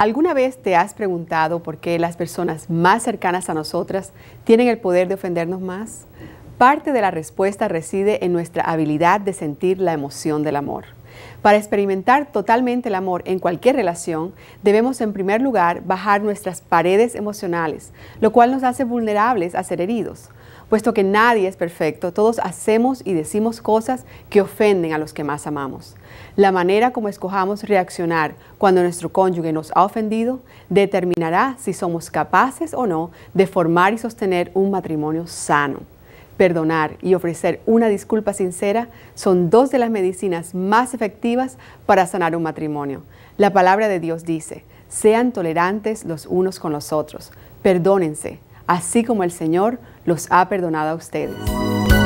¿Alguna vez te has preguntado por qué las personas más cercanas a nosotras tienen el poder de ofendernos más? Parte de la respuesta reside en nuestra habilidad de sentir la emoción del amor. Para experimentar totalmente el amor en cualquier relación, debemos en primer lugar bajar nuestras paredes emocionales, lo cual nos hace vulnerables a ser heridos puesto que nadie es perfecto, todos hacemos y decimos cosas que ofenden a los que más amamos. La manera como escojamos reaccionar cuando nuestro cónyuge nos ha ofendido determinará si somos capaces o no de formar y sostener un matrimonio sano. Perdonar y ofrecer una disculpa sincera son dos de las medicinas más efectivas para sanar un matrimonio. La palabra de Dios dice, sean tolerantes los unos con los otros, perdónense, así como el Señor los ha perdonado a ustedes.